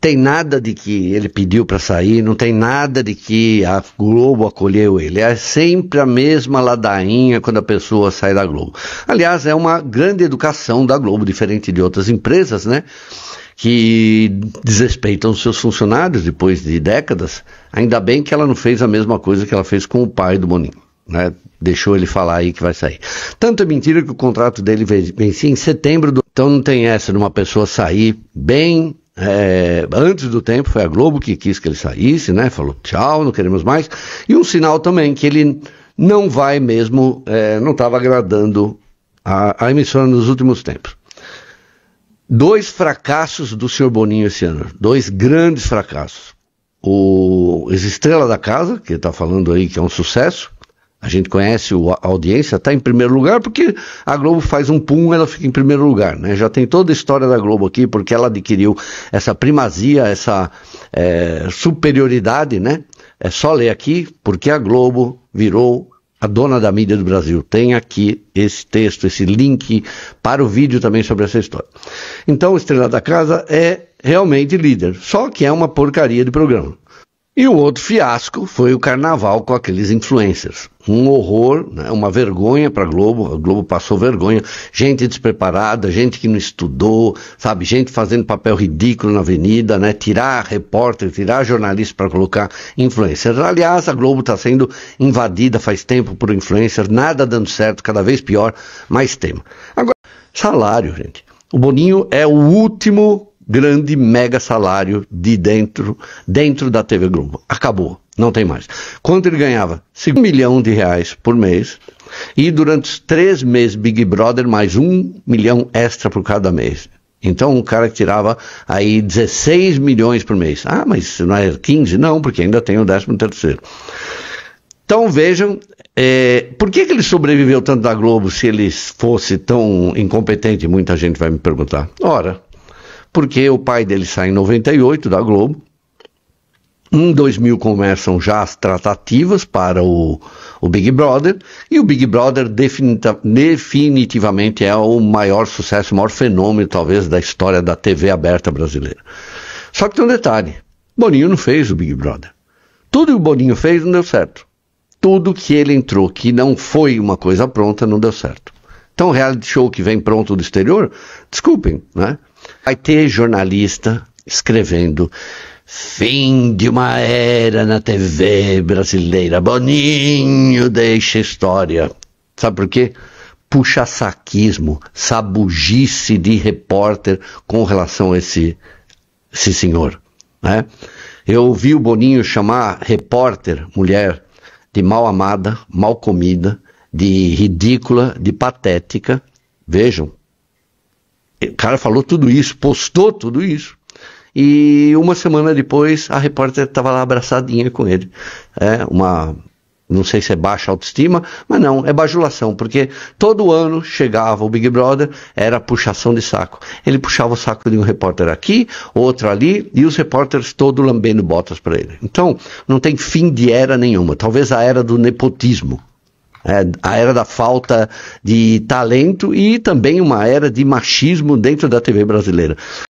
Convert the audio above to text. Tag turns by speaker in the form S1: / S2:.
S1: tem nada de que ele pediu para sair, não tem nada de que a Globo acolheu ele. É sempre a mesma ladainha quando a pessoa sai da Globo. Aliás, é uma grande educação da Globo, diferente de outras empresas, né? Que desrespeitam seus funcionários depois de décadas. Ainda bem que ela não fez a mesma coisa que ela fez com o pai do Boninho. Né? Deixou ele falar aí que vai sair. Tanto é mentira que o contrato dele vencia em setembro. Do... Então não tem essa de uma pessoa sair bem é, antes do tempo, foi a Globo que quis que ele saísse, né? Falou tchau, não queremos mais. E um sinal também que ele não vai mesmo, é, não estava agradando a, a emissora nos últimos tempos. Dois fracassos do Sr. Boninho esse ano, dois grandes fracassos. O estrela da casa, que está falando aí que é um sucesso, a gente conhece a audiência, está em primeiro lugar porque a Globo faz um pum, ela fica em primeiro lugar. Né? Já tem toda a história da Globo aqui, porque ela adquiriu essa primazia, essa é, superioridade. Né? É só ler aqui, porque a Globo virou a dona da mídia do Brasil. Tem aqui esse texto, esse link para o vídeo também sobre essa história. Então, o Estrela da Casa é realmente líder, só que é uma porcaria de programa. E o outro fiasco foi o carnaval com aqueles influencers. Um horror, né? uma vergonha para a Globo. A Globo passou vergonha. Gente despreparada, gente que não estudou, sabe? Gente fazendo papel ridículo na avenida, né? Tirar repórter, tirar jornalista para colocar influencers. Aliás, a Globo está sendo invadida faz tempo por influencers. Nada dando certo, cada vez pior, mais tema. Agora, salário, gente. O Boninho é o último grande mega salário de dentro, dentro da TV Globo. Acabou, não tem mais. Quanto ele ganhava? 5 milhão de reais por mês. E durante os três meses, Big Brother, mais um milhão extra por cada mês. Então, o cara que tirava aí 16 milhões por mês. Ah, mas não é 15? Não, porque ainda tem o 13 terceiro. Então, vejam, é, por que, que ele sobreviveu tanto da Globo se ele fosse tão incompetente? Muita gente vai me perguntar. Ora, porque o pai dele sai em 98 da Globo. Em 2000 começam já as tratativas para o, o Big Brother, e o Big Brother definita, definitivamente é o maior sucesso, o maior fenômeno, talvez, da história da TV aberta brasileira. Só que tem um detalhe: Boninho não fez o Big Brother. Tudo que o Boninho fez não deu certo. Tudo que ele entrou, que não foi uma coisa pronta, não deu certo. Então, reality show que vem pronto do exterior, desculpem, né? Vai ter jornalista escrevendo Fim de uma era na TV brasileira. Boninho deixa história. Sabe por quê? Puxa saquismo, sabugice de repórter com relação a esse, esse senhor. Né? Eu ouvi o Boninho chamar repórter, mulher, de mal amada, mal comida, de ridícula, de patética. Vejam, o cara falou tudo isso, postou tudo isso. E uma semana depois, a repórter estava lá abraçadinha com ele. É uma. Não sei se é baixa autoestima, mas não, é bajulação, porque todo ano chegava o Big Brother, era puxação de saco. Ele puxava o saco de um repórter aqui, outro ali, e os repórteres todos lambendo botas para ele. Então, não tem fim de era nenhuma, talvez a era do nepotismo. É, a era da falta de talento e também uma era de machismo dentro da TV brasileira.